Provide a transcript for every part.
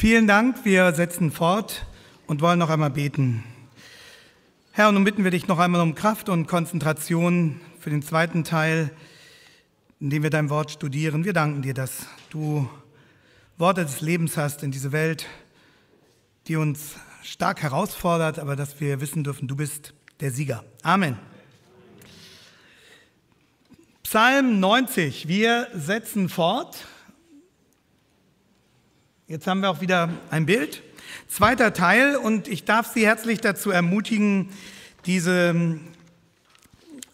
Vielen Dank, wir setzen fort und wollen noch einmal beten. Herr, nun bitten wir dich noch einmal um Kraft und Konzentration für den zweiten Teil, in dem wir dein Wort studieren. Wir danken dir, dass du Worte des Lebens hast in diese Welt, die uns stark herausfordert, aber dass wir wissen dürfen, du bist der Sieger. Amen. Psalm 90, wir setzen fort. Jetzt haben wir auch wieder ein Bild. Zweiter Teil und ich darf Sie herzlich dazu ermutigen, diese ähm,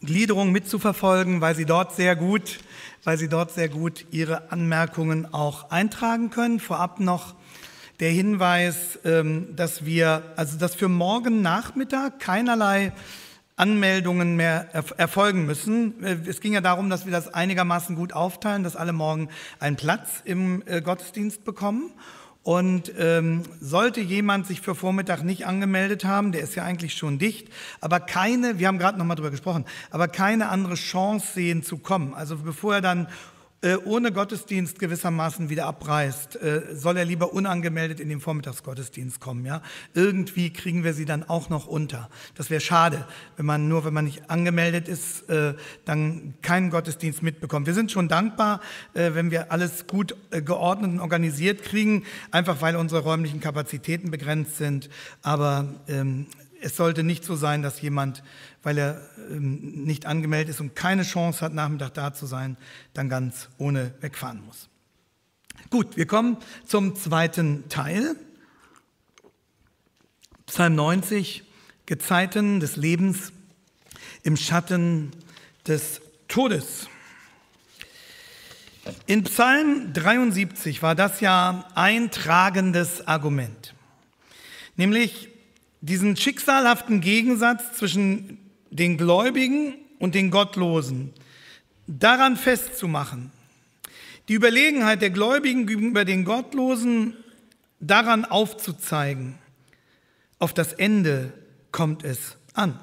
Gliederung mitzuverfolgen, weil Sie dort sehr gut, weil Sie dort sehr gut Ihre Anmerkungen auch eintragen können. Vorab noch der Hinweis, ähm, dass wir, also dass für morgen Nachmittag keinerlei Anmeldungen mehr erfolgen müssen. Äh, es ging ja darum, dass wir das einigermaßen gut aufteilen, dass alle morgen einen Platz im äh, Gottesdienst bekommen. Und ähm, sollte jemand sich für Vormittag nicht angemeldet haben, der ist ja eigentlich schon dicht, aber keine, wir haben gerade nochmal drüber gesprochen, aber keine andere Chance sehen zu kommen. Also bevor er dann äh, ohne Gottesdienst gewissermaßen wieder abreißt, äh, soll er lieber unangemeldet in den Vormittagsgottesdienst kommen. Ja? Irgendwie kriegen wir sie dann auch noch unter. Das wäre schade, wenn man nur, wenn man nicht angemeldet ist, äh, dann keinen Gottesdienst mitbekommt. Wir sind schon dankbar, wenn wir alles gut geordnet und organisiert kriegen, einfach weil unsere räumlichen Kapazitäten begrenzt sind. Aber ähm, es sollte nicht so sein, dass jemand, weil er ähm, nicht angemeldet ist und keine Chance hat, Nachmittag da zu sein, dann ganz ohne wegfahren muss. Gut, wir kommen zum zweiten Teil. Psalm 90, Gezeiten des Lebens im Schatten des Todes. In Psalm 73 war das ja ein tragendes Argument, nämlich diesen schicksalhaften Gegensatz zwischen den Gläubigen und den Gottlosen, daran festzumachen. Die Überlegenheit der Gläubigen gegenüber den Gottlosen daran aufzuzeigen. Auf das Ende kommt es an.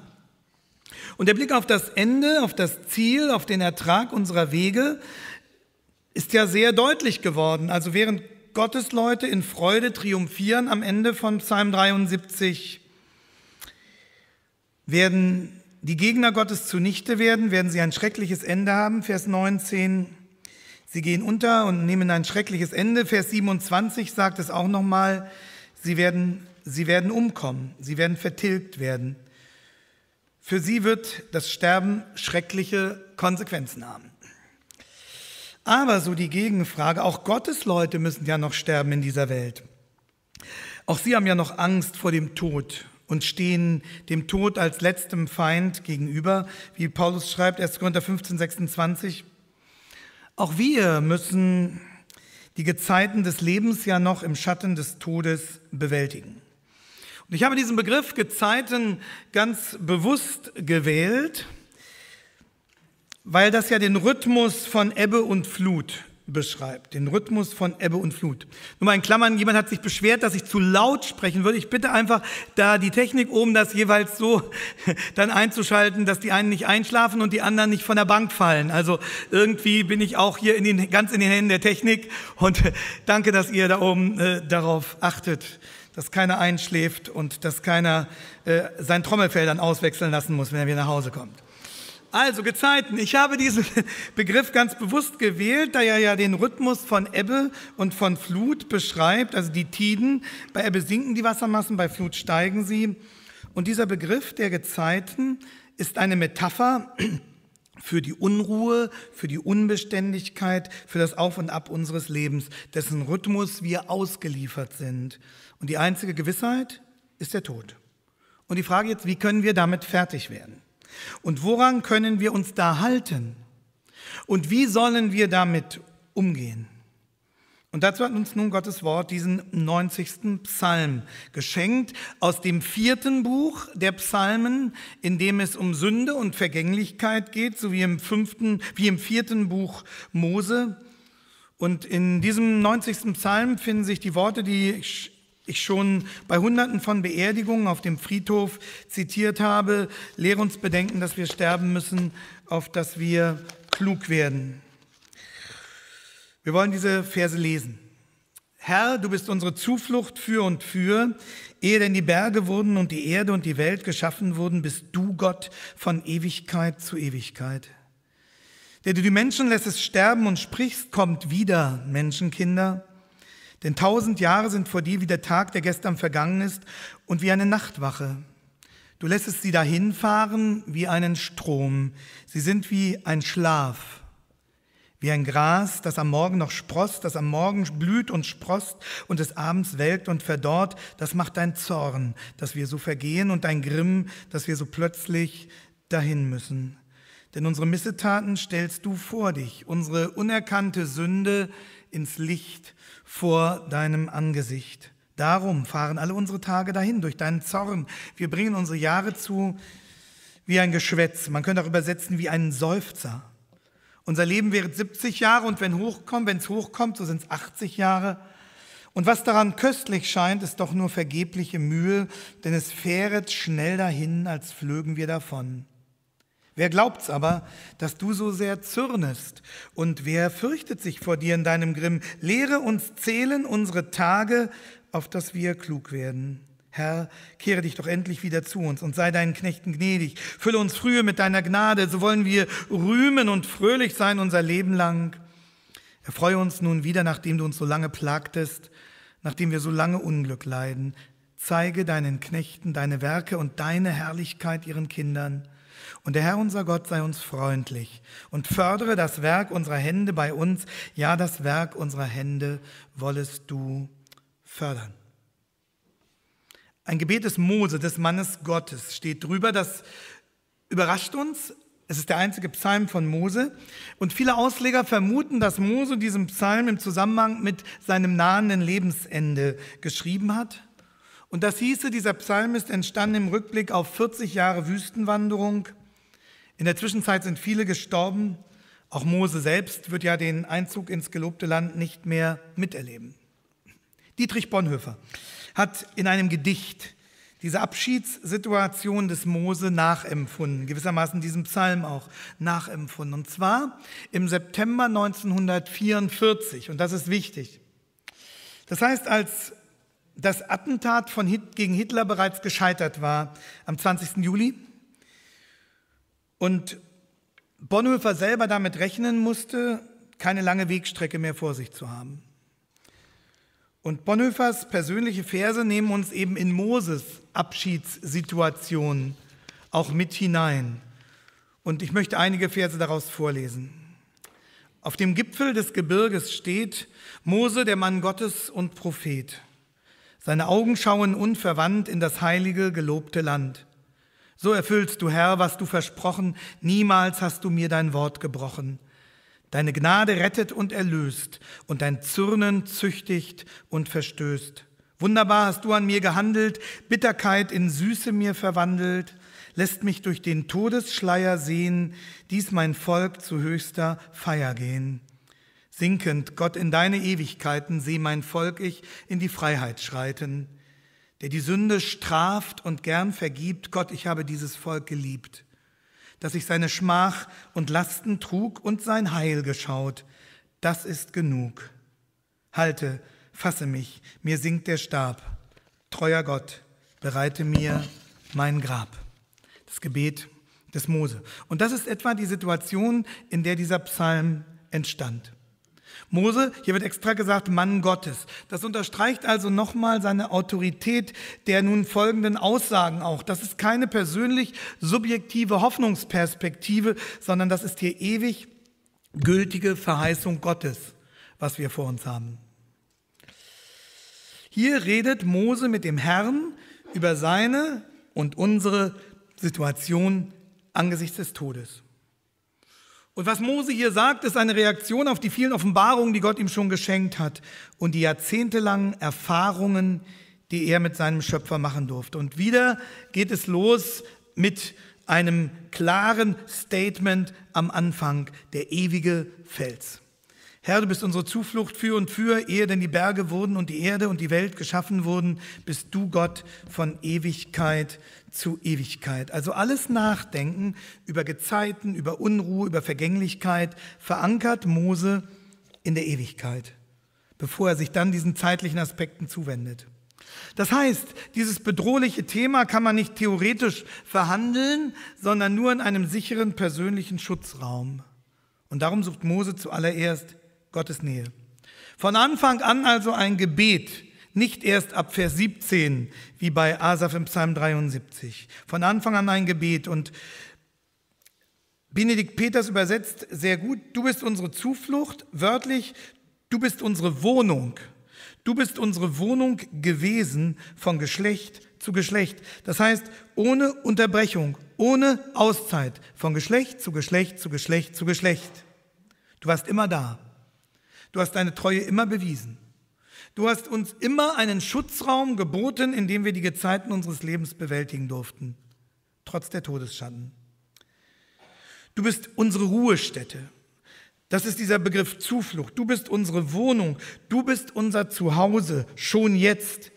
Und der Blick auf das Ende, auf das Ziel, auf den Ertrag unserer Wege ist ja sehr deutlich geworden. Also während Gottes Leute in Freude triumphieren am Ende von Psalm 73, werden die Gegner Gottes zunichte werden, werden sie ein schreckliches Ende haben. Vers 19, sie gehen unter und nehmen ein schreckliches Ende. Vers 27 sagt es auch nochmal, sie werden, sie werden umkommen, sie werden vertilgt werden. Für sie wird das Sterben schreckliche Konsequenzen haben. Aber so die Gegenfrage, auch Gottes Leute müssen ja noch sterben in dieser Welt. Auch sie haben ja noch Angst vor dem Tod und stehen dem Tod als letztem Feind gegenüber, wie Paulus schreibt, 1. Korinther 15, 26. Auch wir müssen die Gezeiten des Lebens ja noch im Schatten des Todes bewältigen. Und ich habe diesen Begriff Gezeiten ganz bewusst gewählt, weil das ja den Rhythmus von Ebbe und Flut beschreibt, den Rhythmus von Ebbe und Flut. Nur mal in Klammern, jemand hat sich beschwert, dass ich zu laut sprechen würde. Ich bitte einfach, da die Technik oben das jeweils so dann einzuschalten, dass die einen nicht einschlafen und die anderen nicht von der Bank fallen. Also irgendwie bin ich auch hier in den, ganz in den Händen der Technik und danke, dass ihr da oben äh, darauf achtet, dass keiner einschläft und dass keiner äh, sein Trommelfell dann auswechseln lassen muss, wenn er wieder nach Hause kommt. Also Gezeiten. Ich habe diesen Begriff ganz bewusst gewählt, da er ja den Rhythmus von Ebbe und von Flut beschreibt, also die Tiden. Bei Ebbe sinken die Wassermassen, bei Flut steigen sie. Und dieser Begriff der Gezeiten ist eine Metapher für die Unruhe, für die Unbeständigkeit, für das Auf und Ab unseres Lebens, dessen Rhythmus wir ausgeliefert sind. Und die einzige Gewissheit ist der Tod. Und die Frage jetzt, wie können wir damit fertig werden? Und woran können wir uns da halten? Und wie sollen wir damit umgehen? Und dazu hat uns nun Gottes Wort diesen 90. Psalm geschenkt, aus dem vierten Buch der Psalmen, in dem es um Sünde und Vergänglichkeit geht, so wie im, fünften, wie im vierten Buch Mose. Und in diesem 90. Psalm finden sich die Worte, die ich ich schon bei Hunderten von Beerdigungen auf dem Friedhof zitiert habe, lehre uns bedenken, dass wir sterben müssen, auf dass wir klug werden. Wir wollen diese Verse lesen. Herr, du bist unsere Zuflucht für und für. Ehe denn die Berge wurden und die Erde und die Welt geschaffen wurden, bist du Gott von Ewigkeit zu Ewigkeit. Der du die Menschen lässt es sterben und sprichst, kommt wieder, Menschenkinder. Denn tausend Jahre sind vor dir wie der Tag, der gestern vergangen ist, und wie eine Nachtwache. Du lässest sie dahinfahren wie einen Strom. Sie sind wie ein Schlaf, wie ein Gras, das am Morgen noch sprost, das am Morgen blüht und sprost und des Abends welkt und verdorrt. Das macht dein Zorn, dass wir so vergehen und dein Grimm, dass wir so plötzlich dahin müssen. Denn unsere Missetaten stellst du vor dich, unsere unerkannte Sünde ins Licht vor deinem Angesicht. Darum fahren alle unsere Tage dahin, durch deinen Zorn. Wir bringen unsere Jahre zu wie ein Geschwätz. Man könnte auch übersetzen wie einen Seufzer. Unser Leben wäre 70 Jahre und wenn hochkommt, wenn es hochkommt, so sind es 80 Jahre. Und was daran köstlich scheint, ist doch nur vergebliche Mühe, denn es fähret schnell dahin, als flögen wir davon. Wer glaubt's aber, dass du so sehr zürnest? Und wer fürchtet sich vor dir in deinem Grimm? Lehre uns zählen unsere Tage, auf dass wir klug werden. Herr, kehre dich doch endlich wieder zu uns und sei deinen Knechten gnädig. Fülle uns frühe mit deiner Gnade, so wollen wir rühmen und fröhlich sein unser Leben lang. Erfreue uns nun wieder, nachdem du uns so lange plagtest, nachdem wir so lange Unglück leiden. Zeige deinen Knechten deine Werke und deine Herrlichkeit ihren Kindern. Und der Herr unser Gott sei uns freundlich und fördere das Werk unserer Hände bei uns. Ja, das Werk unserer Hände wollest du fördern. Ein Gebet des Mose, des Mannes Gottes, steht drüber. Das überrascht uns. Es ist der einzige Psalm von Mose. Und viele Ausleger vermuten, dass Mose diesen Psalm im Zusammenhang mit seinem nahenden Lebensende geschrieben hat. Und das hieße, dieser Psalm ist entstanden im Rückblick auf 40 Jahre Wüstenwanderung. In der Zwischenzeit sind viele gestorben. Auch Mose selbst wird ja den Einzug ins gelobte Land nicht mehr miterleben. Dietrich Bonhoeffer hat in einem Gedicht diese Abschiedssituation des Mose nachempfunden, gewissermaßen diesem Psalm auch nachempfunden. Und zwar im September 1944, und das ist wichtig. Das heißt, als das Attentat von Hit gegen Hitler bereits gescheitert war am 20. Juli und Bonhoeffer selber damit rechnen musste, keine lange Wegstrecke mehr vor sich zu haben. Und Bonhoeffers persönliche Verse nehmen uns eben in Moses Abschiedssituation auch mit hinein. Und ich möchte einige Verse daraus vorlesen. Auf dem Gipfel des Gebirges steht Mose, der Mann Gottes und Prophet. Seine Augen schauen unverwandt in das heilige, gelobte Land. So erfüllst du, Herr, was du versprochen, niemals hast du mir dein Wort gebrochen. Deine Gnade rettet und erlöst und dein Zürnen züchtigt und verstößt. Wunderbar hast du an mir gehandelt, Bitterkeit in Süße mir verwandelt, lässt mich durch den Todesschleier sehen, dies mein Volk zu höchster Feier gehen. Sinkend, Gott, in deine Ewigkeiten seh mein Volk ich in die Freiheit schreiten, der die Sünde straft und gern vergibt. Gott, ich habe dieses Volk geliebt, dass ich seine Schmach und Lasten trug und sein Heil geschaut. Das ist genug. Halte, fasse mich, mir sinkt der Stab. Treuer Gott, bereite mir mein Grab. Das Gebet des Mose. Und das ist etwa die Situation, in der dieser Psalm entstand. Mose, hier wird extra gesagt, Mann Gottes. Das unterstreicht also nochmal seine Autorität der nun folgenden Aussagen auch. Das ist keine persönlich subjektive Hoffnungsperspektive, sondern das ist hier ewig gültige Verheißung Gottes, was wir vor uns haben. Hier redet Mose mit dem Herrn über seine und unsere Situation angesichts des Todes. Und was Mose hier sagt, ist eine Reaktion auf die vielen Offenbarungen, die Gott ihm schon geschenkt hat und die jahrzehntelangen Erfahrungen, die er mit seinem Schöpfer machen durfte. Und wieder geht es los mit einem klaren Statement am Anfang, der ewige Fels. Herr, du bist unsere Zuflucht für und für, ehe denn die Berge wurden und die Erde und die Welt geschaffen wurden, bist du Gott von Ewigkeit zu Ewigkeit. Also alles Nachdenken über Gezeiten, über Unruhe, über Vergänglichkeit verankert Mose in der Ewigkeit, bevor er sich dann diesen zeitlichen Aspekten zuwendet. Das heißt, dieses bedrohliche Thema kann man nicht theoretisch verhandeln, sondern nur in einem sicheren persönlichen Schutzraum. Und darum sucht Mose zuallererst Gottes Nähe. Von Anfang an also ein Gebet, nicht erst ab Vers 17, wie bei Asaf im Psalm 73. Von Anfang an ein Gebet. Und Benedikt Peters übersetzt sehr gut, du bist unsere Zuflucht, wörtlich, du bist unsere Wohnung. Du bist unsere Wohnung gewesen von Geschlecht zu Geschlecht. Das heißt, ohne Unterbrechung, ohne Auszeit, von Geschlecht zu Geschlecht zu Geschlecht zu Geschlecht. Du warst immer da. Du hast deine Treue immer bewiesen. Du hast uns immer einen Schutzraum geboten, in dem wir die Gezeiten unseres Lebens bewältigen durften, trotz der Todesschatten. Du bist unsere Ruhestätte. Das ist dieser Begriff Zuflucht. Du bist unsere Wohnung. Du bist unser Zuhause, schon jetzt.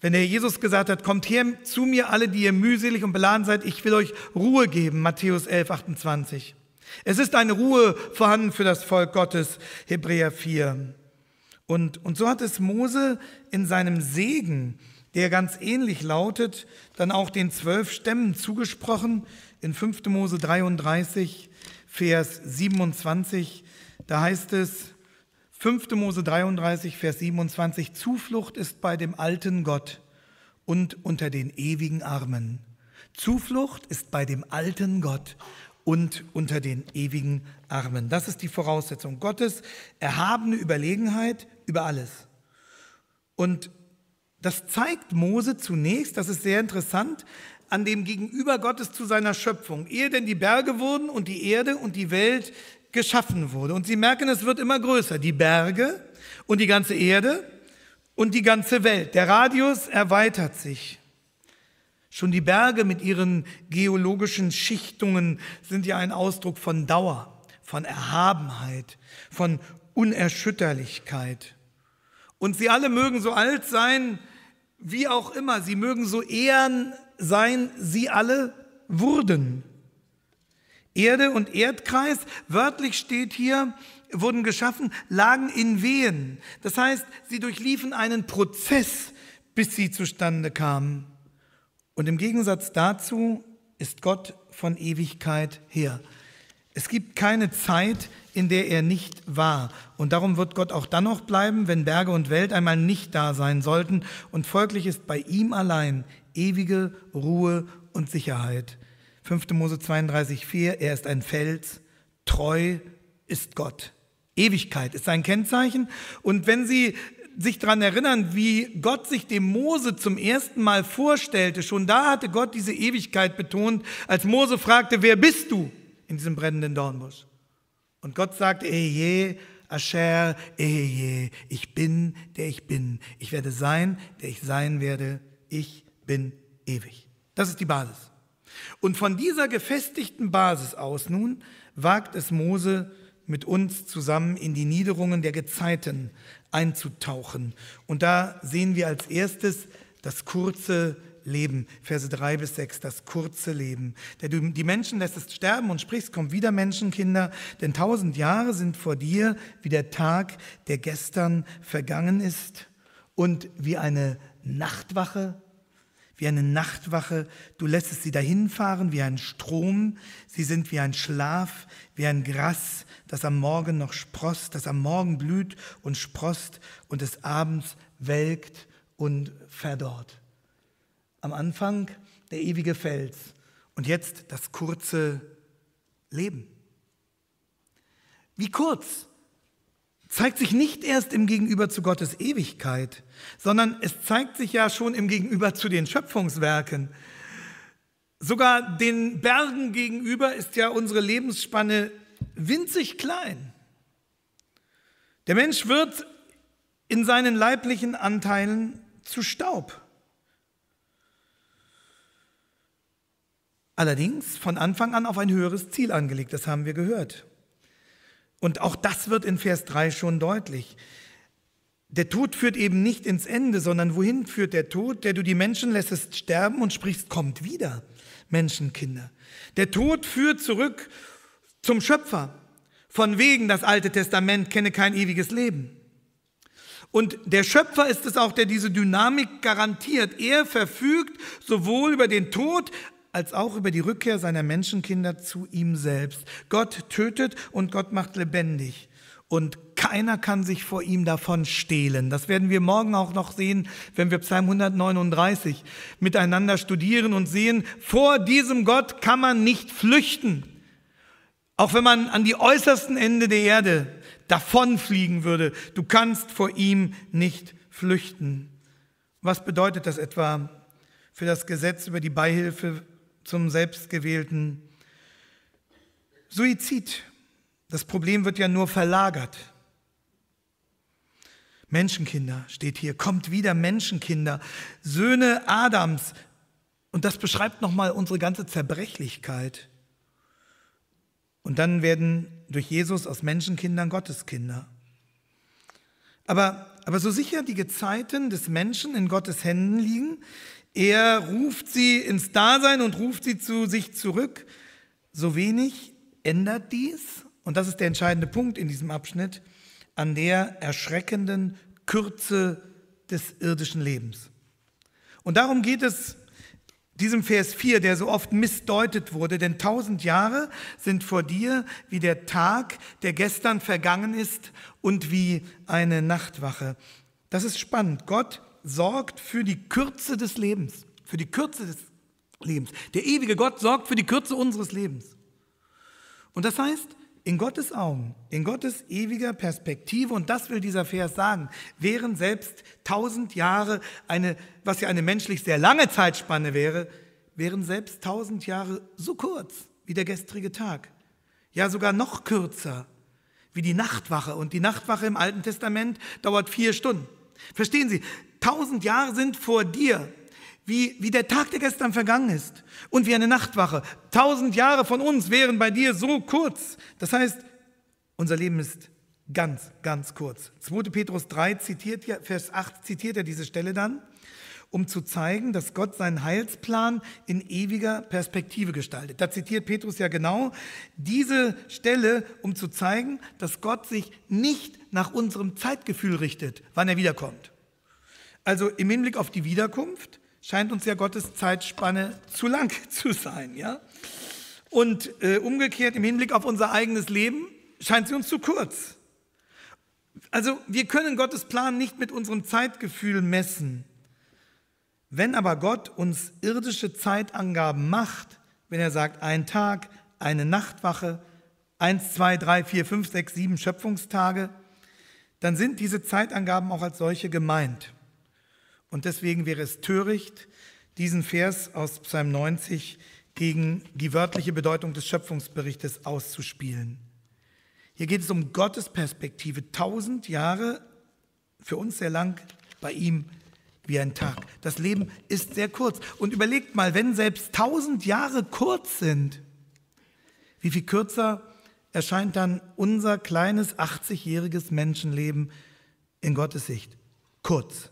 Wenn der Jesus gesagt hat, kommt her zu mir alle, die ihr mühselig und beladen seid, ich will euch Ruhe geben, Matthäus 11, 28. Es ist eine Ruhe vorhanden für das Volk Gottes, Hebräer 4. Und, und so hat es Mose in seinem Segen, der ganz ähnlich lautet, dann auch den zwölf Stämmen zugesprochen in 5. Mose 33, Vers 27. Da heißt es, 5. Mose 33, Vers 27, Zuflucht ist bei dem alten Gott und unter den ewigen Armen. Zuflucht ist bei dem alten Gott und unter den ewigen Armen. Das ist die Voraussetzung Gottes, erhabene Überlegenheit über alles. Und das zeigt Mose zunächst, das ist sehr interessant, an dem Gegenüber Gottes zu seiner Schöpfung, ehe denn die Berge wurden und die Erde und die Welt geschaffen wurde. Und Sie merken, es wird immer größer, die Berge und die ganze Erde und die ganze Welt. Der Radius erweitert sich. Schon die Berge mit ihren geologischen Schichtungen sind ja ein Ausdruck von Dauer, von Erhabenheit, von Unerschütterlichkeit. Und sie alle mögen so alt sein, wie auch immer, sie mögen so ehren sein, sie alle wurden. Erde und Erdkreis, wörtlich steht hier, wurden geschaffen, lagen in Wehen. Das heißt, sie durchliefen einen Prozess, bis sie zustande kamen. Und im Gegensatz dazu ist Gott von Ewigkeit her. Es gibt keine Zeit, in der er nicht war. Und darum wird Gott auch dann noch bleiben, wenn Berge und Welt einmal nicht da sein sollten. Und folglich ist bei ihm allein ewige Ruhe und Sicherheit. 5. Mose 32, 4, er ist ein Fels, treu ist Gott. Ewigkeit ist sein Kennzeichen. Und wenn Sie sich daran erinnern, wie Gott sich dem Mose zum ersten Mal vorstellte. Schon da hatte Gott diese Ewigkeit betont, als Mose fragte, wer bist du in diesem brennenden Dornbusch? Und Gott sagte, Ehe, Asher, Ehe, ich bin, der ich bin. Ich werde sein, der ich sein werde. Ich bin ewig. Das ist die Basis. Und von dieser gefestigten Basis aus nun wagt es Mose, mit uns zusammen in die Niederungen der Gezeiten einzutauchen. Und da sehen wir als erstes das kurze Leben. Verse 3 bis 6, das kurze Leben. Der du die Menschen lässt sterben und sprichst, komm wieder Menschenkinder, denn tausend Jahre sind vor dir wie der Tag, der gestern vergangen ist und wie eine Nachtwache wie eine Nachtwache. Du lässt sie dahin fahren wie ein Strom. Sie sind wie ein Schlaf, wie ein Gras, das am Morgen noch sprost, das am Morgen blüht und sprost und des Abends welkt und verdorrt. Am Anfang der ewige Fels und jetzt das kurze Leben. Wie kurz zeigt sich nicht erst im Gegenüber zu Gottes Ewigkeit, sondern es zeigt sich ja schon im Gegenüber zu den Schöpfungswerken. Sogar den Bergen gegenüber ist ja unsere Lebensspanne winzig klein. Der Mensch wird in seinen leiblichen Anteilen zu Staub. Allerdings von Anfang an auf ein höheres Ziel angelegt, das haben wir gehört. Und auch das wird in Vers 3 schon deutlich. Der Tod führt eben nicht ins Ende, sondern wohin führt der Tod, der du die Menschen lässest sterben und sprichst, kommt wieder, Menschenkinder. Der Tod führt zurück zum Schöpfer, von wegen das Alte Testament kenne kein ewiges Leben. Und der Schöpfer ist es auch, der diese Dynamik garantiert. Er verfügt sowohl über den Tod als auch über die Rückkehr seiner Menschenkinder zu ihm selbst. Gott tötet und Gott macht lebendig. Und keiner kann sich vor ihm davon stehlen. Das werden wir morgen auch noch sehen, wenn wir Psalm 139 miteinander studieren und sehen, vor diesem Gott kann man nicht flüchten. Auch wenn man an die äußersten Ende der Erde davonfliegen würde, du kannst vor ihm nicht flüchten. Was bedeutet das etwa für das Gesetz über die Beihilfe zum Selbstgewählten. Suizid. Das Problem wird ja nur verlagert. Menschenkinder steht hier, kommt wieder Menschenkinder, Söhne Adams. Und das beschreibt nochmal unsere ganze Zerbrechlichkeit. Und dann werden durch Jesus aus Menschenkindern Gotteskinder. Aber, aber so sicher die Gezeiten des Menschen in Gottes Händen liegen, er ruft sie ins Dasein und ruft sie zu sich zurück. So wenig ändert dies, und das ist der entscheidende Punkt in diesem Abschnitt, an der erschreckenden Kürze des irdischen Lebens. Und darum geht es diesem Vers 4, der so oft missdeutet wurde, denn tausend Jahre sind vor dir wie der Tag, der gestern vergangen ist und wie eine Nachtwache. Das ist spannend. Gott sorgt für die Kürze des Lebens, für die Kürze des Lebens. Der ewige Gott sorgt für die Kürze unseres Lebens. Und das heißt, in Gottes Augen, in Gottes ewiger Perspektive, und das will dieser Vers sagen, wären selbst tausend Jahre eine, was ja eine menschlich sehr lange Zeitspanne wäre, wären selbst tausend Jahre so kurz wie der gestrige Tag. Ja, sogar noch kürzer wie die Nachtwache. Und die Nachtwache im Alten Testament dauert vier Stunden. Verstehen Sie, tausend Jahre sind vor dir, wie, wie der Tag, der gestern vergangen ist und wie eine Nachtwache. Tausend Jahre von uns wären bei dir so kurz. Das heißt, unser Leben ist ganz, ganz kurz. 2. Petrus 3 zitiert ja, Vers 8 zitiert er diese Stelle dann, um zu zeigen, dass Gott seinen Heilsplan in ewiger Perspektive gestaltet. Da zitiert Petrus ja genau diese Stelle, um zu zeigen, dass Gott sich nicht nach unserem Zeitgefühl richtet, wann er wiederkommt. Also im Hinblick auf die Wiederkunft scheint uns ja Gottes Zeitspanne zu lang zu sein. Ja? Und äh, umgekehrt im Hinblick auf unser eigenes Leben scheint sie uns zu kurz. Also wir können Gottes Plan nicht mit unserem Zeitgefühl messen. Wenn aber Gott uns irdische Zeitangaben macht, wenn er sagt, ein Tag, eine Nachtwache, eins, zwei, drei, vier, fünf, sechs, sieben Schöpfungstage, dann sind diese Zeitangaben auch als solche gemeint. Und deswegen wäre es töricht, diesen Vers aus Psalm 90 gegen die wörtliche Bedeutung des Schöpfungsberichtes auszuspielen. Hier geht es um Gottes Perspektive. Tausend Jahre, für uns sehr lang, bei ihm wie ein Tag. Das Leben ist sehr kurz. Und überlegt mal, wenn selbst tausend Jahre kurz sind, wie viel kürzer erscheint dann unser kleines 80-jähriges Menschenleben in Gottes Sicht? Kurz.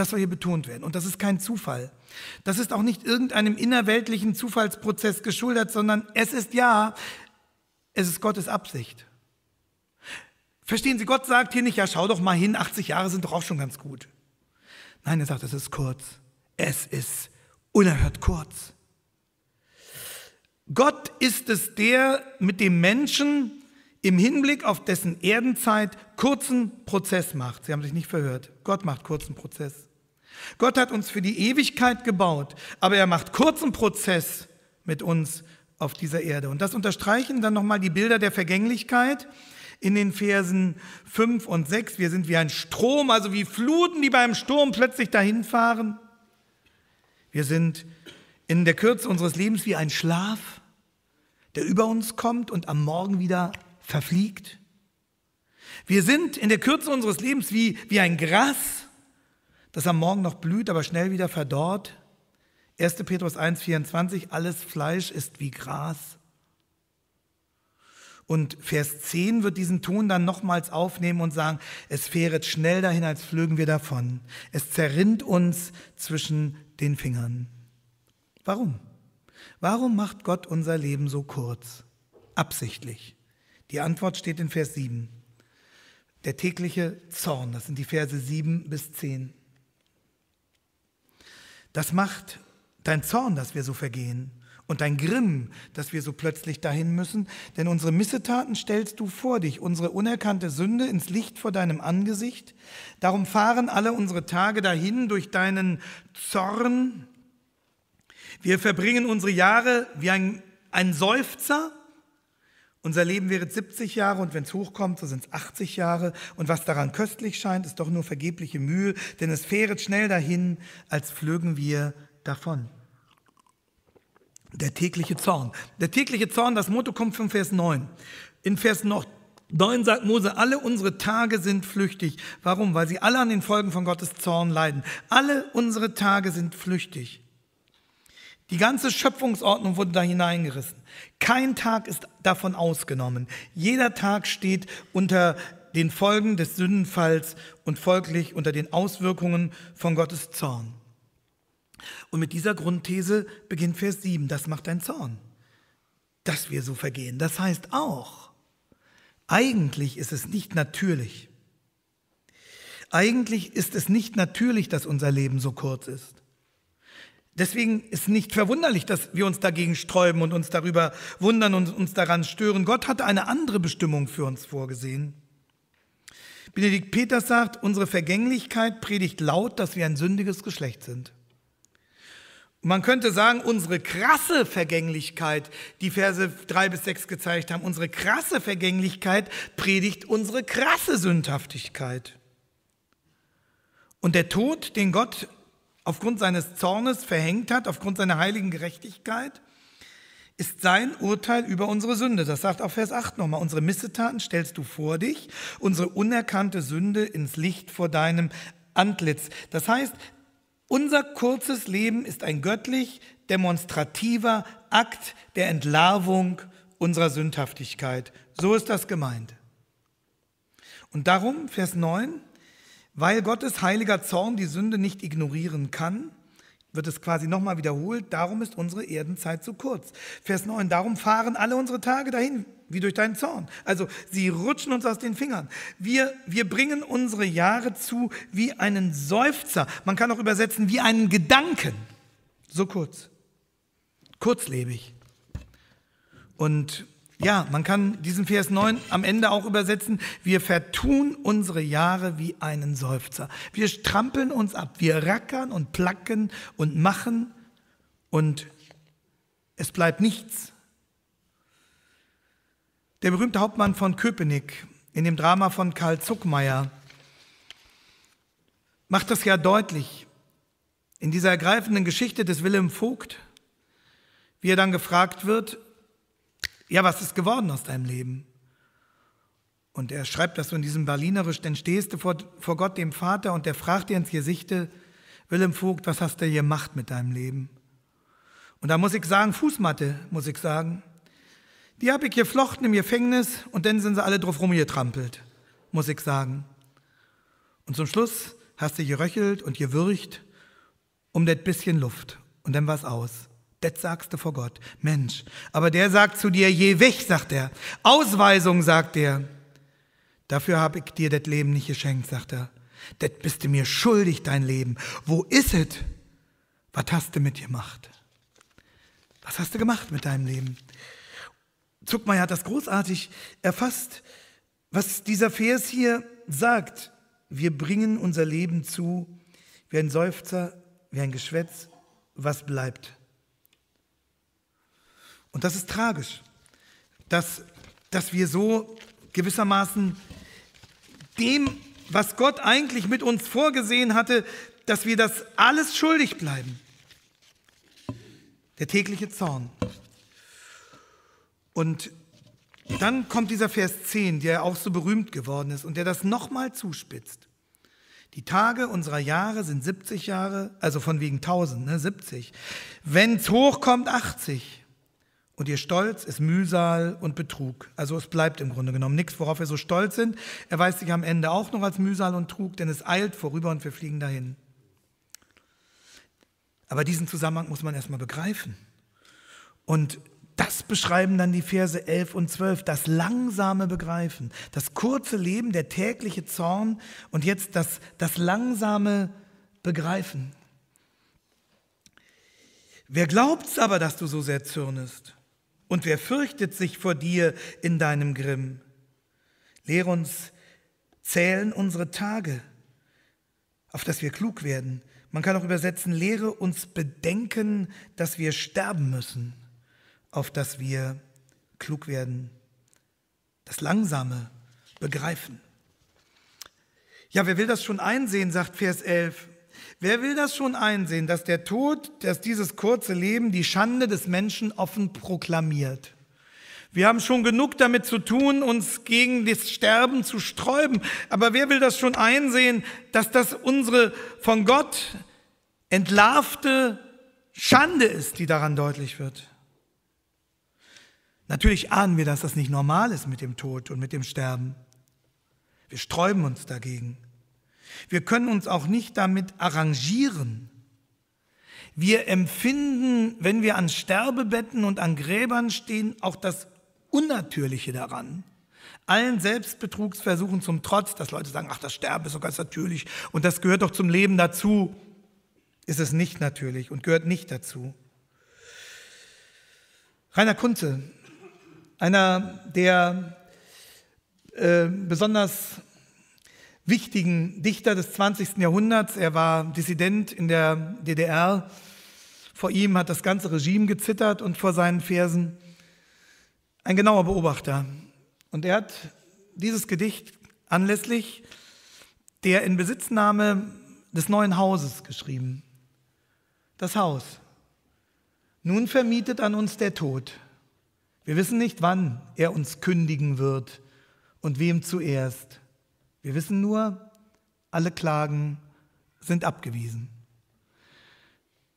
Das soll hier betont werden. Und das ist kein Zufall. Das ist auch nicht irgendeinem innerweltlichen Zufallsprozess geschuldet, sondern es ist ja, es ist Gottes Absicht. Verstehen Sie, Gott sagt hier nicht, ja, schau doch mal hin, 80 Jahre sind doch auch schon ganz gut. Nein, er sagt, es ist kurz. Es ist unerhört kurz. Gott ist es, der mit dem Menschen im Hinblick auf dessen Erdenzeit kurzen Prozess macht. Sie haben sich nicht verhört. Gott macht kurzen Prozess. Gott hat uns für die Ewigkeit gebaut, aber er macht kurzen Prozess mit uns auf dieser Erde. Und das unterstreichen dann nochmal die Bilder der Vergänglichkeit in den Versen 5 und 6. Wir sind wie ein Strom, also wie Fluten, die beim Sturm plötzlich dahin fahren. Wir sind in der Kürze unseres Lebens wie ein Schlaf, der über uns kommt und am Morgen wieder verfliegt. Wir sind in der Kürze unseres Lebens wie, wie ein Gras, das am Morgen noch blüht, aber schnell wieder verdorrt. 1. Petrus 1,24, alles Fleisch ist wie Gras. Und Vers 10 wird diesen Ton dann nochmals aufnehmen und sagen, es fähret schnell dahin, als flögen wir davon. Es zerrinnt uns zwischen den Fingern. Warum? Warum macht Gott unser Leben so kurz? Absichtlich. Die Antwort steht in Vers 7. Der tägliche Zorn, das sind die Verse 7 bis 10. Das macht dein Zorn, dass wir so vergehen und dein Grimm, dass wir so plötzlich dahin müssen, denn unsere Missetaten stellst du vor dich, unsere unerkannte Sünde ins Licht vor deinem Angesicht. Darum fahren alle unsere Tage dahin durch deinen Zorn. Wir verbringen unsere Jahre wie ein, ein Seufzer unser Leben wäre 70 Jahre und wenn es hochkommt, so sind es 80 Jahre. Und was daran köstlich scheint, ist doch nur vergebliche Mühe, denn es fähret schnell dahin, als flögen wir davon. Der tägliche Zorn. Der tägliche Zorn, das Motto kommt von Vers 9. In Vers 9 sagt Mose, alle unsere Tage sind flüchtig. Warum? Weil sie alle an den Folgen von Gottes Zorn leiden. Alle unsere Tage sind flüchtig. Die ganze Schöpfungsordnung wurde da hineingerissen. Kein Tag ist davon ausgenommen. Jeder Tag steht unter den Folgen des Sündenfalls und folglich unter den Auswirkungen von Gottes Zorn. Und mit dieser Grundthese beginnt Vers 7, das macht ein Zorn, dass wir so vergehen. Das heißt auch, eigentlich ist es nicht natürlich. Eigentlich ist es nicht natürlich, dass unser Leben so kurz ist. Deswegen ist nicht verwunderlich, dass wir uns dagegen sträuben und uns darüber wundern und uns daran stören. Gott hatte eine andere Bestimmung für uns vorgesehen. Benedikt Peters sagt, unsere Vergänglichkeit predigt laut, dass wir ein sündiges Geschlecht sind. man könnte sagen, unsere krasse Vergänglichkeit, die Verse 3 bis 6 gezeigt haben, unsere krasse Vergänglichkeit predigt unsere krasse Sündhaftigkeit. Und der Tod, den Gott aufgrund seines Zornes verhängt hat, aufgrund seiner heiligen Gerechtigkeit, ist sein Urteil über unsere Sünde. Das sagt auch Vers 8 nochmal. Unsere Missetaten stellst du vor dich, unsere unerkannte Sünde ins Licht vor deinem Antlitz. Das heißt, unser kurzes Leben ist ein göttlich demonstrativer Akt der Entlarvung unserer Sündhaftigkeit. So ist das gemeint. Und darum, Vers 9, weil Gottes heiliger Zorn die Sünde nicht ignorieren kann, wird es quasi nochmal wiederholt, darum ist unsere Erdenzeit zu kurz. Vers 9, darum fahren alle unsere Tage dahin, wie durch deinen Zorn. Also sie rutschen uns aus den Fingern. Wir, wir bringen unsere Jahre zu wie einen Seufzer. Man kann auch übersetzen wie einen Gedanken. So kurz. Kurzlebig. Und ja, man kann diesen Vers 9 am Ende auch übersetzen. Wir vertun unsere Jahre wie einen Seufzer. Wir strampeln uns ab. Wir rackern und placken und machen und es bleibt nichts. Der berühmte Hauptmann von Köpenick in dem Drama von Karl Zuckmeier macht das ja deutlich. In dieser ergreifenden Geschichte des Willem Vogt, wie er dann gefragt wird, ja, was ist geworden aus deinem Leben? Und er schreibt dass du in diesem Berlinerisch, denn stehst du vor, vor Gott, dem Vater, und der fragt dir ins Gesichte, Willem Vogt, was hast du hier gemacht mit deinem Leben? Und da muss ich sagen, Fußmatte, muss ich sagen. Die hab ich geflochten im Gefängnis und dann sind sie alle drauf rumgetrampelt, muss ich sagen. Und zum Schluss hast du geröchelt und gewürcht um das bisschen Luft. Und dann war's aus. Das sagst du vor Gott, Mensch. Aber der sagt zu dir, je weg, sagt er. Ausweisung, sagt er. Dafür habe ich dir das Leben nicht geschenkt, sagt er. Das bist du mir schuldig, dein Leben. Wo ist es? Was hast du mit dir gemacht? Was hast du gemacht mit deinem Leben? Zuckmeier hat das großartig erfasst, was dieser Vers hier sagt. Wir bringen unser Leben zu wie ein Seufzer, wie ein Geschwätz. Was bleibt? Und das ist tragisch, dass, dass wir so gewissermaßen dem, was Gott eigentlich mit uns vorgesehen hatte, dass wir das alles schuldig bleiben. Der tägliche Zorn. Und dann kommt dieser Vers 10, der auch so berühmt geworden ist und der das nochmal zuspitzt. Die Tage unserer Jahre sind 70 Jahre, also von wegen 1000, ne, 70. Wenn's hochkommt, 80. Und ihr Stolz ist Mühsal und Betrug. Also es bleibt im Grunde genommen nichts, worauf wir so stolz sind. Er weist sich am Ende auch noch als Mühsal und Trug, denn es eilt vorüber und wir fliegen dahin. Aber diesen Zusammenhang muss man erstmal begreifen. Und das beschreiben dann die Verse 11 und 12, das langsame Begreifen, das kurze Leben, der tägliche Zorn und jetzt das, das langsame Begreifen. Wer glaubt's aber, dass du so sehr zürnest? Und wer fürchtet sich vor dir in deinem Grimm? Lehre uns zählen unsere Tage, auf dass wir klug werden. Man kann auch übersetzen, lehre uns bedenken, dass wir sterben müssen, auf dass wir klug werden. Das Langsame begreifen. Ja, wer will das schon einsehen, sagt Vers 11. Wer will das schon einsehen, dass der Tod, dass dieses kurze Leben die Schande des Menschen offen proklamiert? Wir haben schon genug damit zu tun, uns gegen das Sterben zu sträuben. Aber wer will das schon einsehen, dass das unsere von Gott entlarvte Schande ist, die daran deutlich wird? Natürlich ahnen wir, dass das nicht normal ist mit dem Tod und mit dem Sterben. Wir sträuben uns dagegen. Wir können uns auch nicht damit arrangieren. Wir empfinden, wenn wir an Sterbebetten und an Gräbern stehen, auch das Unnatürliche daran. Allen Selbstbetrugsversuchen zum Trotz, dass Leute sagen, ach, das Sterben ist doch ganz natürlich und das gehört doch zum Leben dazu, ist es nicht natürlich und gehört nicht dazu. Rainer Kunze, einer der äh, besonders wichtigen Dichter des 20. Jahrhunderts. Er war Dissident in der DDR. Vor ihm hat das ganze Regime gezittert und vor seinen Versen ein genauer Beobachter. Und er hat dieses Gedicht anlässlich der Inbesitznahme des neuen Hauses geschrieben. Das Haus. Nun vermietet an uns der Tod. Wir wissen nicht, wann er uns kündigen wird und wem zuerst. Wir wissen nur, alle Klagen sind abgewiesen.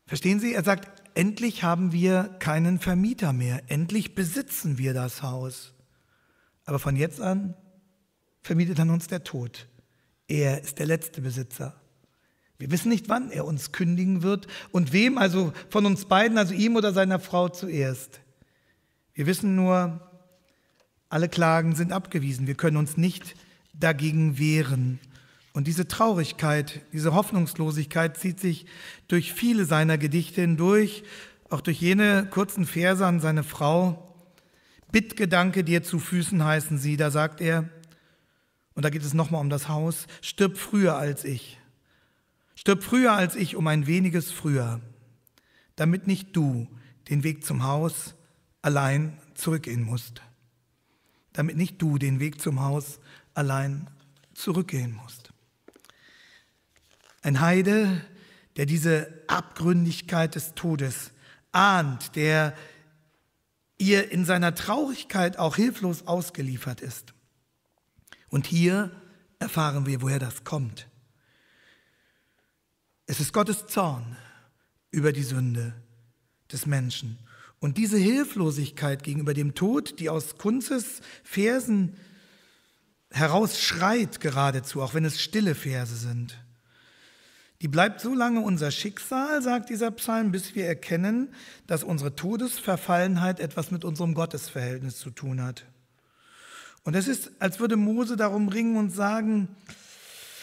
Verstehen Sie? Er sagt, endlich haben wir keinen Vermieter mehr. Endlich besitzen wir das Haus. Aber von jetzt an vermietet an uns der Tod. Er ist der letzte Besitzer. Wir wissen nicht, wann er uns kündigen wird und wem, also von uns beiden, also ihm oder seiner Frau zuerst. Wir wissen nur, alle Klagen sind abgewiesen. Wir können uns nicht dagegen wehren. Und diese Traurigkeit, diese Hoffnungslosigkeit zieht sich durch viele seiner Gedichte hindurch, auch durch jene kurzen Verse an seine Frau. Bittgedanke dir zu Füßen heißen sie, da sagt er, und da geht es nochmal um das Haus, stirb früher als ich. Stirb früher als ich, um ein weniges früher, damit nicht du den Weg zum Haus allein zurückgehen musst. Damit nicht du den Weg zum Haus allein zurückgehen musst. Ein Heide, der diese Abgründigkeit des Todes ahnt, der ihr in seiner Traurigkeit auch hilflos ausgeliefert ist. Und hier erfahren wir, woher das kommt. Es ist Gottes Zorn über die Sünde des Menschen. Und diese Hilflosigkeit gegenüber dem Tod, die aus Kunzes Versen herausschreit geradezu, auch wenn es stille Verse sind. Die bleibt so lange unser Schicksal, sagt dieser Psalm, bis wir erkennen, dass unsere Todesverfallenheit etwas mit unserem Gottesverhältnis zu tun hat. Und es ist, als würde Mose darum ringen und sagen,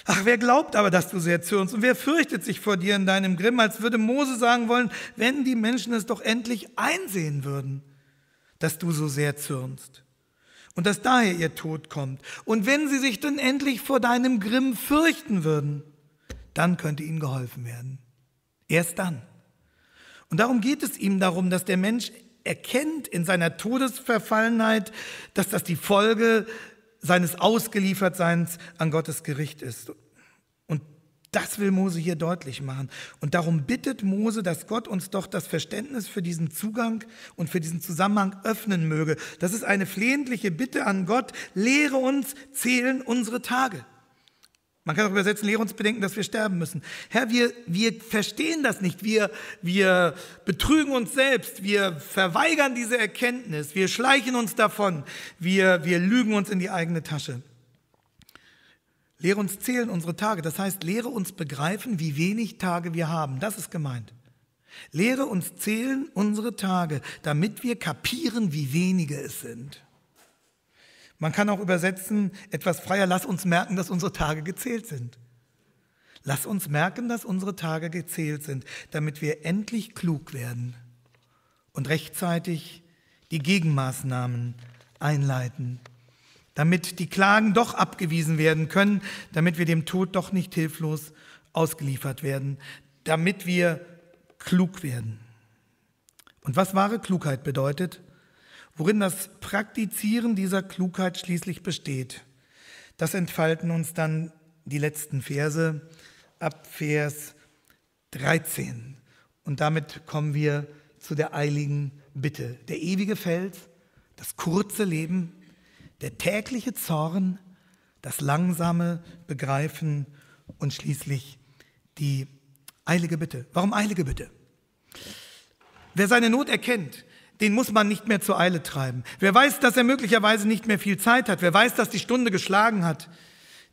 Ach, wer glaubt aber, dass du sehr zürnst? Und wer fürchtet sich vor dir in deinem Grimm, als würde Mose sagen wollen, wenn die Menschen es doch endlich einsehen würden, dass du so sehr zürnst? und dass daher ihr Tod kommt. Und wenn sie sich dann endlich vor deinem Grimm fürchten würden, dann könnte ihnen geholfen werden. Erst dann. Und darum geht es ihm darum, dass der Mensch erkennt in seiner Todesverfallenheit, dass das die Folge seines Ausgeliefertseins an Gottes Gericht ist. Das will Mose hier deutlich machen. Und darum bittet Mose, dass Gott uns doch das Verständnis für diesen Zugang und für diesen Zusammenhang öffnen möge. Das ist eine flehentliche Bitte an Gott. Lehre uns, zählen unsere Tage. Man kann auch übersetzen, lehre uns bedenken, dass wir sterben müssen. Herr, wir, wir verstehen das nicht. Wir, wir betrügen uns selbst. Wir verweigern diese Erkenntnis. Wir schleichen uns davon. Wir, wir lügen uns in die eigene Tasche. Lehre uns zählen unsere Tage. Das heißt, lehre uns begreifen, wie wenig Tage wir haben. Das ist gemeint. Lehre uns zählen unsere Tage, damit wir kapieren, wie wenige es sind. Man kann auch übersetzen, etwas freier, lass uns merken, dass unsere Tage gezählt sind. Lass uns merken, dass unsere Tage gezählt sind, damit wir endlich klug werden und rechtzeitig die Gegenmaßnahmen einleiten damit die Klagen doch abgewiesen werden können, damit wir dem Tod doch nicht hilflos ausgeliefert werden, damit wir klug werden. Und was wahre Klugheit bedeutet, worin das Praktizieren dieser Klugheit schließlich besteht, das entfalten uns dann die letzten Verse ab Vers 13. Und damit kommen wir zu der eiligen Bitte. Der ewige Fels, das kurze Leben, der tägliche Zorn, das langsame Begreifen und schließlich die eilige Bitte. Warum eilige Bitte? Wer seine Not erkennt, den muss man nicht mehr zur Eile treiben. Wer weiß, dass er möglicherweise nicht mehr viel Zeit hat, wer weiß, dass die Stunde geschlagen hat,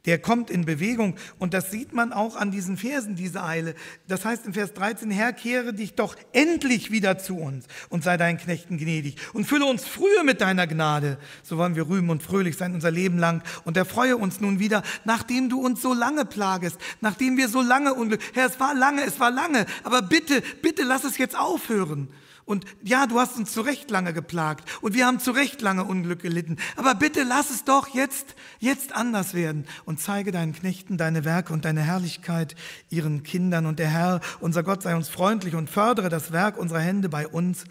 der kommt in Bewegung. Und das sieht man auch an diesen Versen, diese Eile. Das heißt in Vers 13, Herr, kehre dich doch endlich wieder zu uns und sei deinen Knechten gnädig und fülle uns früher mit deiner Gnade. So wollen wir rühmen und fröhlich sein unser Leben lang und erfreue uns nun wieder, nachdem du uns so lange plagest, nachdem wir so lange Unglück, Herr, es war lange, es war lange, aber bitte, bitte lass es jetzt aufhören. Und ja, du hast uns zu Recht lange geplagt und wir haben zu Recht lange Unglück gelitten. Aber bitte lass es doch jetzt, jetzt anders werden und zeige deinen Knechten deine Werke und deine Herrlichkeit ihren Kindern. Und der Herr, unser Gott, sei uns freundlich und fördere das Werk unserer Hände bei uns.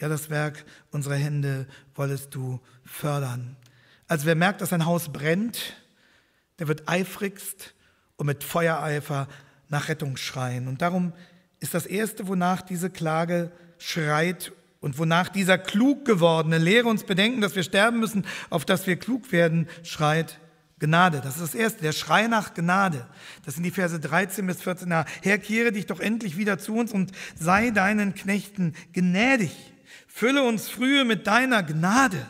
Ja, das Werk unserer Hände wolltest du fördern. Also wer merkt, dass ein Haus brennt, der wird eifrigst und mit Feuereifer nach Rettung schreien. Und darum ist das Erste, wonach diese Klage schreit und wonach dieser klug gewordene, lehre uns bedenken, dass wir sterben müssen, auf dass wir klug werden, schreit Gnade. Das ist das Erste, der Schrei nach Gnade. Das sind die Verse 13 bis 14. Herr, kehre dich doch endlich wieder zu uns und sei deinen Knechten gnädig. Fülle uns frühe mit deiner Gnade,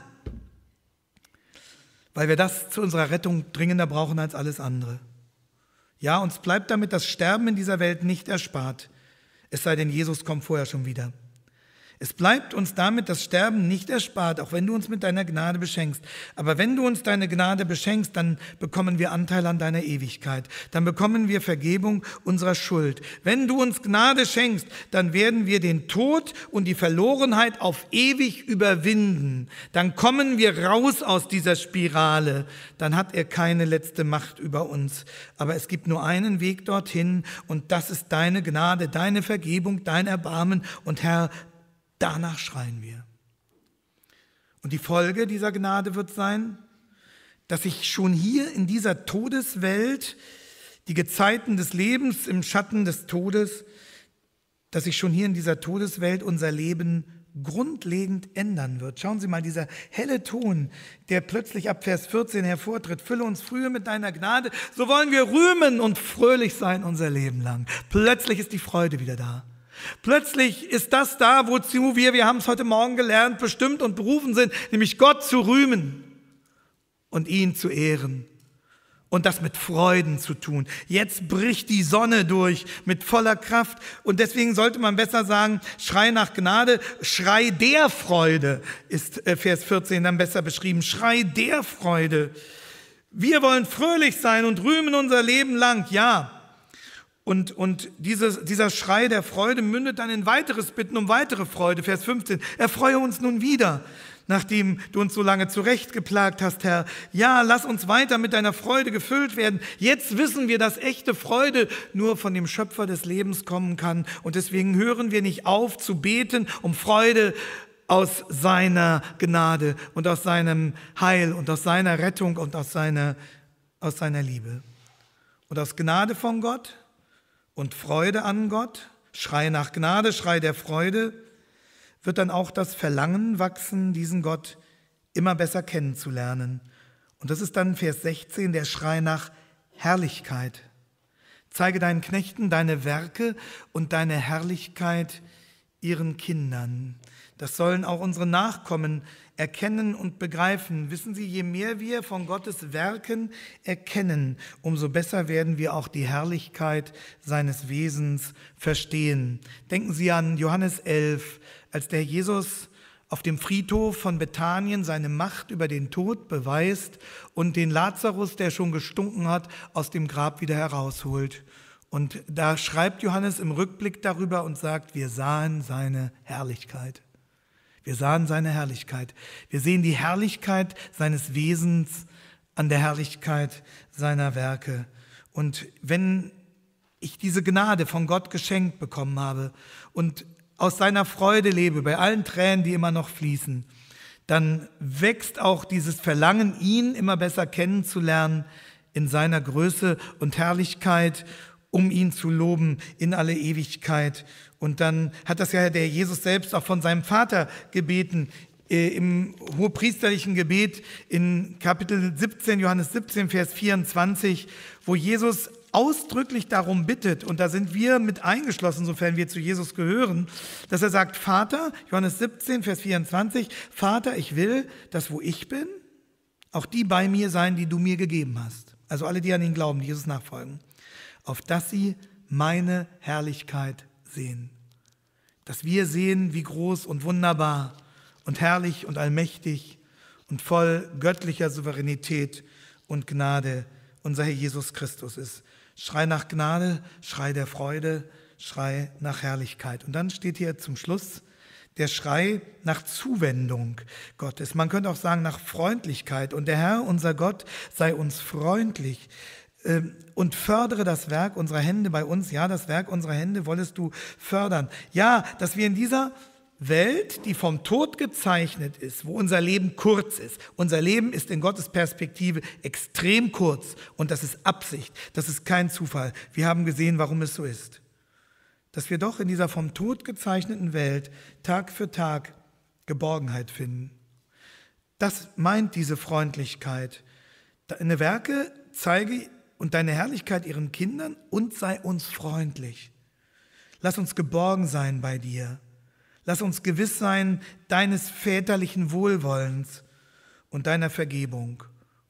weil wir das zu unserer Rettung dringender brauchen als alles andere. Ja, uns bleibt damit das Sterben in dieser Welt nicht erspart, es sei denn, Jesus kommt vorher schon wieder. Es bleibt uns damit das Sterben nicht erspart, auch wenn du uns mit deiner Gnade beschenkst. Aber wenn du uns deine Gnade beschenkst, dann bekommen wir Anteil an deiner Ewigkeit. Dann bekommen wir Vergebung unserer Schuld. Wenn du uns Gnade schenkst, dann werden wir den Tod und die Verlorenheit auf ewig überwinden. Dann kommen wir raus aus dieser Spirale. Dann hat er keine letzte Macht über uns. Aber es gibt nur einen Weg dorthin und das ist deine Gnade, deine Vergebung, dein Erbarmen. Und Herr, Danach schreien wir. Und die Folge dieser Gnade wird sein, dass ich schon hier in dieser Todeswelt die Gezeiten des Lebens im Schatten des Todes, dass sich schon hier in dieser Todeswelt unser Leben grundlegend ändern wird. Schauen Sie mal, dieser helle Ton, der plötzlich ab Vers 14 hervortritt. Fülle uns früher mit deiner Gnade, so wollen wir rühmen und fröhlich sein unser Leben lang. Plötzlich ist die Freude wieder da. Plötzlich ist das da, wozu wir, wir haben es heute Morgen gelernt, bestimmt und berufen sind, nämlich Gott zu rühmen und ihn zu ehren und das mit Freuden zu tun. Jetzt bricht die Sonne durch mit voller Kraft und deswegen sollte man besser sagen, Schrei nach Gnade, Schrei der Freude ist äh, Vers 14 dann besser beschrieben, Schrei der Freude. Wir wollen fröhlich sein und rühmen unser Leben lang, ja. Und, und dieses, dieser Schrei der Freude mündet dann in weiteres Bitten um weitere Freude. Vers 15. Erfreue uns nun wieder, nachdem du uns so lange zurechtgeplagt hast, Herr. Ja, lass uns weiter mit deiner Freude gefüllt werden. Jetzt wissen wir, dass echte Freude nur von dem Schöpfer des Lebens kommen kann. Und deswegen hören wir nicht auf zu beten um Freude aus seiner Gnade und aus seinem Heil und aus seiner Rettung und aus seiner, aus seiner Liebe. Und aus Gnade von Gott und Freude an Gott, Schrei nach Gnade, Schrei der Freude, wird dann auch das Verlangen wachsen, diesen Gott immer besser kennenzulernen. Und das ist dann Vers 16, der Schrei nach Herrlichkeit. Zeige deinen Knechten deine Werke und deine Herrlichkeit ihren Kindern. Das sollen auch unsere Nachkommen erkennen und begreifen. Wissen Sie, je mehr wir von Gottes Werken erkennen, umso besser werden wir auch die Herrlichkeit seines Wesens verstehen. Denken Sie an Johannes 11, als der Jesus auf dem Friedhof von Bethanien seine Macht über den Tod beweist und den Lazarus, der schon gestunken hat, aus dem Grab wieder herausholt. Und da schreibt Johannes im Rückblick darüber und sagt, wir sahen seine Herrlichkeit. Wir sahen seine Herrlichkeit. Wir sehen die Herrlichkeit seines Wesens an der Herrlichkeit seiner Werke. Und wenn ich diese Gnade von Gott geschenkt bekommen habe und aus seiner Freude lebe, bei allen Tränen, die immer noch fließen, dann wächst auch dieses Verlangen, ihn immer besser kennenzulernen in seiner Größe und Herrlichkeit, um ihn zu loben in alle Ewigkeit und dann hat das ja der Jesus selbst auch von seinem Vater gebeten, äh, im hohepriesterlichen Gebet in Kapitel 17, Johannes 17, Vers 24, wo Jesus ausdrücklich darum bittet, und da sind wir mit eingeschlossen, sofern wir zu Jesus gehören, dass er sagt, Vater, Johannes 17, Vers 24, Vater, ich will, dass wo ich bin, auch die bei mir sein, die du mir gegeben hast. Also alle, die an ihn glauben, die Jesus nachfolgen, auf dass sie meine Herrlichkeit sehen. Dass wir sehen, wie groß und wunderbar und herrlich und allmächtig und voll göttlicher Souveränität und Gnade unser Herr Jesus Christus ist. Schrei nach Gnade, Schrei der Freude, Schrei nach Herrlichkeit. Und dann steht hier zum Schluss der Schrei nach Zuwendung Gottes. Man könnte auch sagen nach Freundlichkeit. Und der Herr, unser Gott, sei uns freundlich, ähm, und fördere das Werk unserer Hände bei uns. Ja, das Werk unserer Hände wollest du fördern. Ja, dass wir in dieser Welt, die vom Tod gezeichnet ist, wo unser Leben kurz ist. Unser Leben ist in Gottes Perspektive extrem kurz und das ist Absicht, das ist kein Zufall. Wir haben gesehen, warum es so ist. Dass wir doch in dieser vom Tod gezeichneten Welt Tag für Tag Geborgenheit finden. Das meint diese Freundlichkeit. Deine Werke zeige ich, und deine Herrlichkeit ihren Kindern und sei uns freundlich. Lass uns geborgen sein bei dir. Lass uns gewiss sein deines väterlichen Wohlwollens und deiner Vergebung.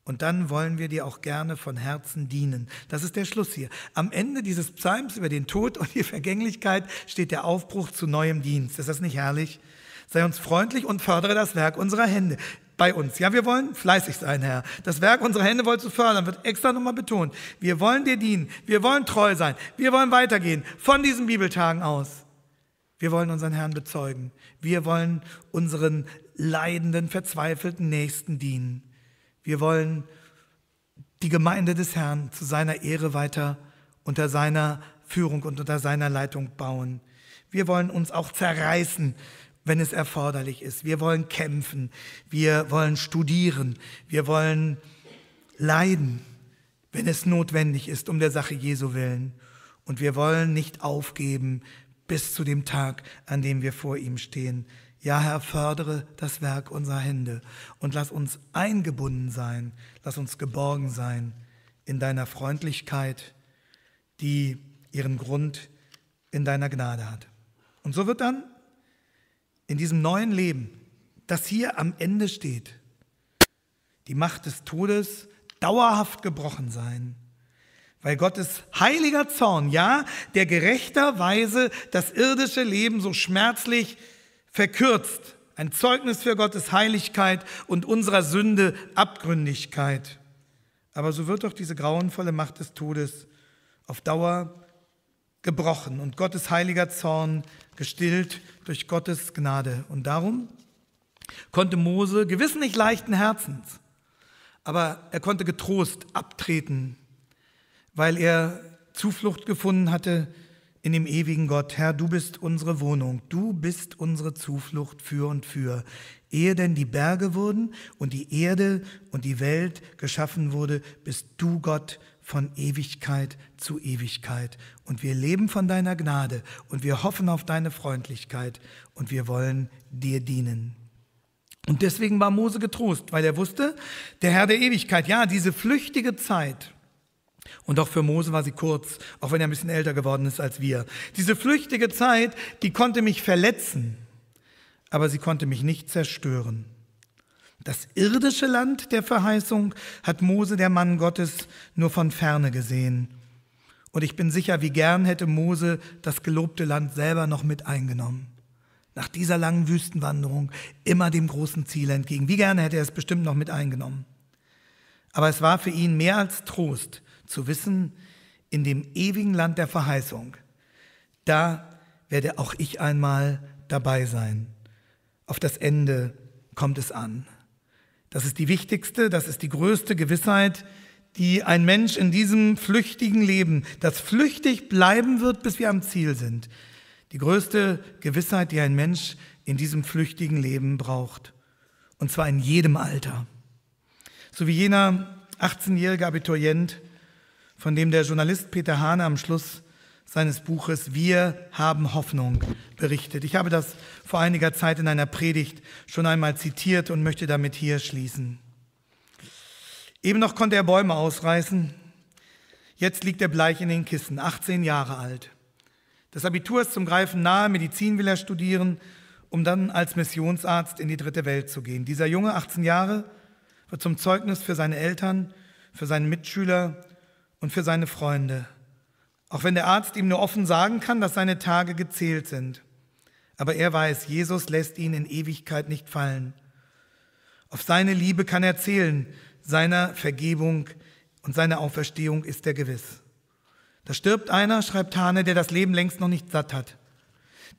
Und dann wollen wir dir auch gerne von Herzen dienen. Das ist der Schluss hier. Am Ende dieses Psalms über den Tod und die Vergänglichkeit steht der Aufbruch zu neuem Dienst. Ist das nicht herrlich? Sei uns freundlich und fördere das Werk unserer Hände bei uns. Ja, wir wollen fleißig sein, Herr. Das Werk unserer Hände wollt zu fördern, wird extra nochmal betont. Wir wollen dir dienen. Wir wollen treu sein. Wir wollen weitergehen von diesen Bibeltagen aus. Wir wollen unseren Herrn bezeugen. Wir wollen unseren leidenden, verzweifelten Nächsten dienen. Wir wollen die Gemeinde des Herrn zu seiner Ehre weiter unter seiner Führung und unter seiner Leitung bauen. Wir wollen uns auch zerreißen wenn es erforderlich ist. Wir wollen kämpfen, wir wollen studieren, wir wollen leiden, wenn es notwendig ist, um der Sache Jesu willen. Und wir wollen nicht aufgeben bis zu dem Tag, an dem wir vor ihm stehen. Ja, Herr, fördere das Werk unserer Hände und lass uns eingebunden sein, lass uns geborgen sein in deiner Freundlichkeit, die ihren Grund in deiner Gnade hat. Und so wird dann in diesem neuen Leben, das hier am Ende steht, die Macht des Todes dauerhaft gebrochen sein. Weil Gottes heiliger Zorn, ja, der gerechterweise das irdische Leben so schmerzlich verkürzt, ein Zeugnis für Gottes Heiligkeit und unserer Sünde Abgründigkeit. Aber so wird doch diese grauenvolle Macht des Todes auf Dauer gebrochen und Gottes heiliger Zorn gestillt durch Gottes Gnade. Und darum konnte Mose gewiss nicht leichten Herzens, aber er konnte getrost abtreten, weil er Zuflucht gefunden hatte in dem ewigen Gott. Herr, du bist unsere Wohnung, du bist unsere Zuflucht für und für. Ehe denn die Berge wurden und die Erde und die Welt geschaffen wurde, bist du Gott von Ewigkeit zu Ewigkeit. Und wir leben von deiner Gnade und wir hoffen auf deine Freundlichkeit und wir wollen dir dienen. Und deswegen war Mose getrost, weil er wusste, der Herr der Ewigkeit, ja, diese flüchtige Zeit, und auch für Mose war sie kurz, auch wenn er ein bisschen älter geworden ist als wir. Diese flüchtige Zeit, die konnte mich verletzen, aber sie konnte mich nicht zerstören. Das irdische Land der Verheißung hat Mose, der Mann Gottes, nur von ferne gesehen. Und ich bin sicher, wie gern hätte Mose das gelobte Land selber noch mit eingenommen. Nach dieser langen Wüstenwanderung immer dem großen Ziel entgegen. Wie gerne hätte er es bestimmt noch mit eingenommen. Aber es war für ihn mehr als Trost zu wissen, in dem ewigen Land der Verheißung, da werde auch ich einmal dabei sein. Auf das Ende kommt es an. Das ist die wichtigste, das ist die größte Gewissheit, die ein Mensch in diesem flüchtigen Leben, das flüchtig bleiben wird, bis wir am Ziel sind. Die größte Gewissheit, die ein Mensch in diesem flüchtigen Leben braucht. Und zwar in jedem Alter. So wie jener 18-jährige Abiturient, von dem der Journalist Peter Hahn am Schluss seines Buches Wir haben Hoffnung berichtet. Ich habe das vor einiger Zeit in einer Predigt schon einmal zitiert und möchte damit hier schließen. Eben noch konnte er Bäume ausreißen. Jetzt liegt er bleich in den Kissen, 18 Jahre alt. Das Abitur ist zum Greifen nahe, Medizin will er studieren, um dann als Missionsarzt in die dritte Welt zu gehen. Dieser Junge, 18 Jahre, wird zum Zeugnis für seine Eltern, für seinen Mitschüler und für seine Freunde. Auch wenn der Arzt ihm nur offen sagen kann, dass seine Tage gezählt sind. Aber er weiß, Jesus lässt ihn in Ewigkeit nicht fallen. Auf seine Liebe kann er zählen, seiner Vergebung und seiner Auferstehung ist er gewiss. Da stirbt einer, schreibt Hane, der das Leben längst noch nicht satt hat,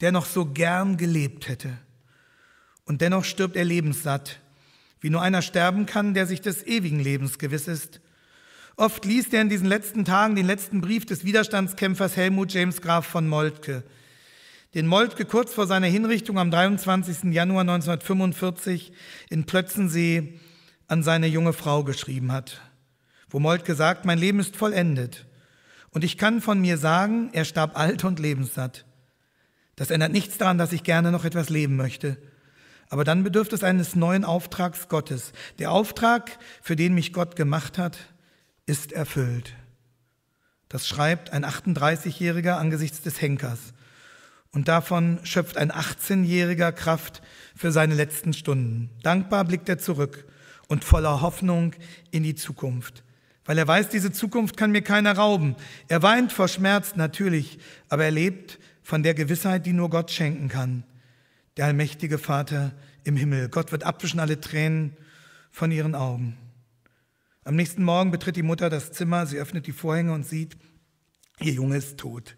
der noch so gern gelebt hätte. Und dennoch stirbt er lebenssatt, wie nur einer sterben kann, der sich des ewigen Lebens gewiss ist, Oft liest er in diesen letzten Tagen den letzten Brief des Widerstandskämpfers Helmut James Graf von Moltke, den Moltke kurz vor seiner Hinrichtung am 23. Januar 1945 in Plötzensee an seine junge Frau geschrieben hat, wo Moltke sagt, mein Leben ist vollendet und ich kann von mir sagen, er starb alt und lebenssatt. Das ändert nichts daran, dass ich gerne noch etwas leben möchte. Aber dann bedürft es eines neuen Auftrags Gottes. Der Auftrag, für den mich Gott gemacht hat, ist erfüllt. Das schreibt ein 38-Jähriger angesichts des Henkers. Und davon schöpft ein 18-Jähriger Kraft für seine letzten Stunden. Dankbar blickt er zurück und voller Hoffnung in die Zukunft. Weil er weiß, diese Zukunft kann mir keiner rauben. Er weint vor Schmerz natürlich, aber er lebt von der Gewissheit, die nur Gott schenken kann. Der allmächtige Vater im Himmel. Gott wird abwischen alle Tränen von ihren Augen. Am nächsten Morgen betritt die Mutter das Zimmer, sie öffnet die Vorhänge und sieht, ihr Junge ist tot.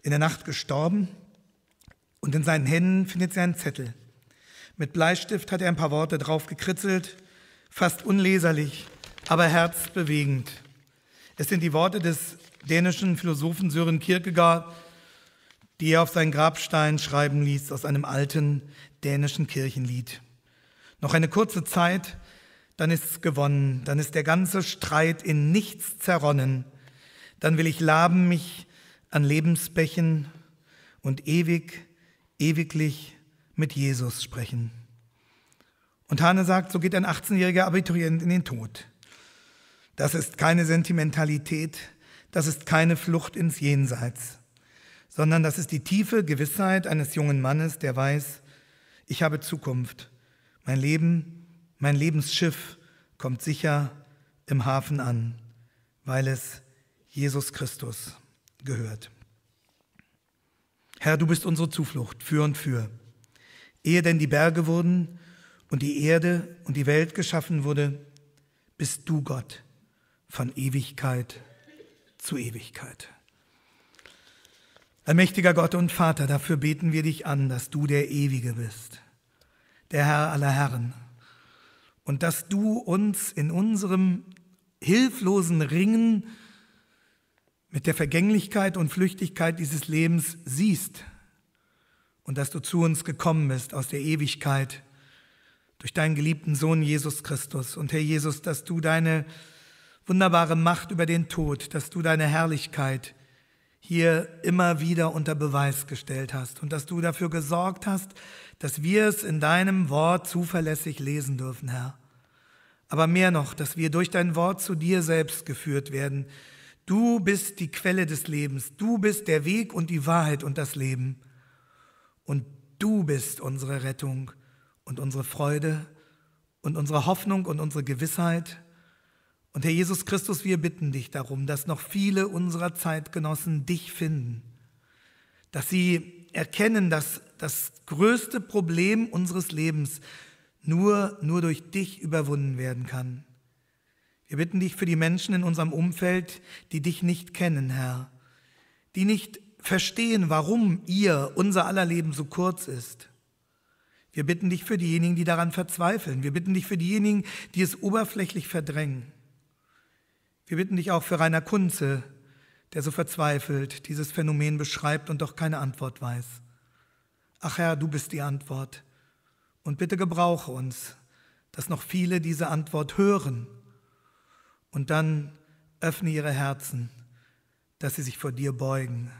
In der Nacht gestorben und in seinen Händen findet sie einen Zettel. Mit Bleistift hat er ein paar Worte drauf gekritzelt, fast unleserlich, aber herzbewegend. Es sind die Worte des dänischen Philosophen Sören Kierkegaard, die er auf seinen Grabstein schreiben ließ aus einem alten dänischen Kirchenlied. Noch eine kurze Zeit dann ist's gewonnen, dann ist der ganze Streit in nichts zerronnen, dann will ich laben mich an Lebensbächen und ewig, ewiglich mit Jesus sprechen. Und Hane sagt, so geht ein 18-jähriger Abiturient in den Tod. Das ist keine Sentimentalität, das ist keine Flucht ins Jenseits, sondern das ist die tiefe Gewissheit eines jungen Mannes, der weiß, ich habe Zukunft. Mein Leben mein Lebensschiff kommt sicher im Hafen an, weil es Jesus Christus gehört. Herr, du bist unsere Zuflucht für und für. Ehe denn die Berge wurden und die Erde und die Welt geschaffen wurde, bist du Gott von Ewigkeit zu Ewigkeit. Allmächtiger Gott und Vater, dafür beten wir dich an, dass du der Ewige bist, der Herr aller Herren und dass du uns in unserem hilflosen Ringen mit der Vergänglichkeit und Flüchtigkeit dieses Lebens siehst und dass du zu uns gekommen bist aus der Ewigkeit durch deinen geliebten Sohn Jesus Christus. Und Herr Jesus, dass du deine wunderbare Macht über den Tod, dass du deine Herrlichkeit hier immer wieder unter Beweis gestellt hast und dass du dafür gesorgt hast, dass wir es in deinem Wort zuverlässig lesen dürfen, Herr. Aber mehr noch, dass wir durch dein Wort zu dir selbst geführt werden. Du bist die Quelle des Lebens, du bist der Weg und die Wahrheit und das Leben. Und du bist unsere Rettung und unsere Freude und unsere Hoffnung und unsere Gewissheit und Herr Jesus Christus, wir bitten dich darum, dass noch viele unserer Zeitgenossen dich finden, dass sie erkennen, dass das größte Problem unseres Lebens nur, nur durch dich überwunden werden kann. Wir bitten dich für die Menschen in unserem Umfeld, die dich nicht kennen, Herr, die nicht verstehen, warum ihr, unser aller Leben so kurz ist. Wir bitten dich für diejenigen, die daran verzweifeln. Wir bitten dich für diejenigen, die es oberflächlich verdrängen. Wir bitten dich auch für Rainer Kunze, der so verzweifelt dieses Phänomen beschreibt und doch keine Antwort weiß. Ach Herr, du bist die Antwort. Und bitte gebrauche uns, dass noch viele diese Antwort hören. Und dann öffne ihre Herzen, dass sie sich vor dir beugen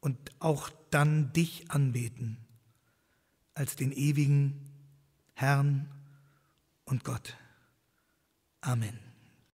und auch dann dich anbeten als den ewigen Herrn und Gott. Amen.